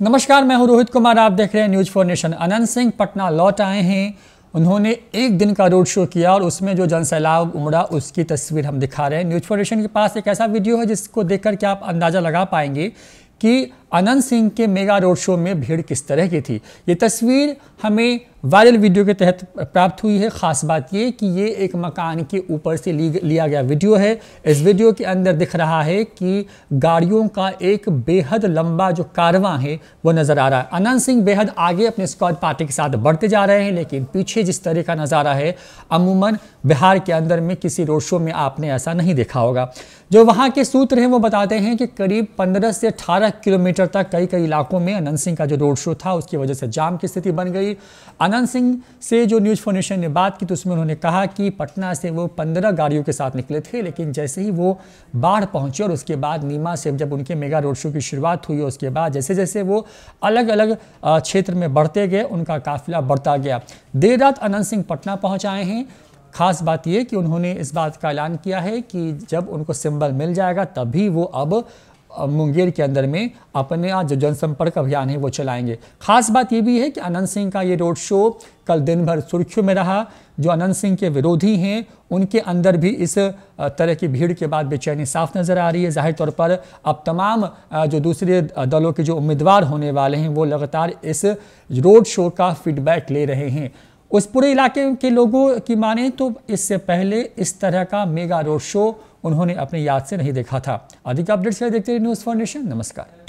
नमस्कार मैं हूं रोहित कुमार आप देख रहे हैं News for Nation Anant Singh Patna लौट आए हैं उन्होंने एक दिन का रोड शो किया और उसमें जो जनसैलाब उमड़ा उसकी तस्वीर हम दिखा रहे हैं न्यूज फॉर नेशन के पास एक ऐसा वीडियो है जिसको देख करके आप अंदाज़ा लगा पाएंगे कि अनंत सिंह के मेगा रोड शो में भीड़ किस तरह की थी ये तस्वीर हमें वायरल वीडियो के तहत प्राप्त हुई है ख़ास बात ये कि ये एक मकान के ऊपर से लिया गया वीडियो है इस वीडियो के अंदर दिख रहा है कि गाड़ियों का एक बेहद लंबा जो कारवां है वो नज़र आ रहा है अनंत सिंह बेहद आगे अपने स्कॉट पार्टी के साथ बढ़ते जा रहे हैं लेकिन पीछे जिस तरह का नज़ारा है अमूमन बिहार के अंदर में किसी रोड शो में आपने ऐसा नहीं देखा होगा जो वहाँ के सूत्र हैं वो बताते हैं कि करीब पंद्रह से अठारह किलोमीटर किलोमीटर तक कई कई इलाकों में अनंत सिंह का जो रोड शो था उसकी वजह से जाम की स्थिति बन गई अनंत सिंह से जो न्यूज़ फाउंडेशन ने बात की तो उसमें उन्होंने कहा कि पटना से वो पंद्रह गाड़ियों के साथ निकले थे लेकिन जैसे ही वो बाढ़ पहुंचे और उसके बाद नीमा से जब उनके मेगा रोड शो की शुरुआत हुई उसके बाद जैसे जैसे वो अलग अलग क्षेत्र में बढ़ते गए उनका काफिला बढ़ता गया देर रात अनंत सिंह पटना पहुंच आए हैं खास बात यह कि उन्होंने इस बात का ऐलान किया है कि जब उनको सिंबल मिल जाएगा तभी वो अब मुंगेर के अंदर में अपने आज जो जनसंपर्क अभियान है वो चलाएंगे खास बात ये भी है कि अनंत सिंह का ये रोड शो कल दिन भर सुर्खियों में रहा जो अनंत सिंह के विरोधी हैं उनके अंदर भी इस तरह की भीड़ के बाद बेचैनी साफ नज़र आ रही है जाहिर तौर पर अब तमाम जो दूसरे दलों के जो उम्मीदवार होने वाले हैं वो लगातार इस रोड शो का फीडबैक ले रहे हैं उस पूरे इलाके के लोगों की माने तो इससे पहले इस तरह का मेगा रोड शो उन्होंने अपनी याद से नहीं देखा था अधिक अपडेट्स के लिए देखते रहिए न्यूज़ फाउंडेशन नमस्कार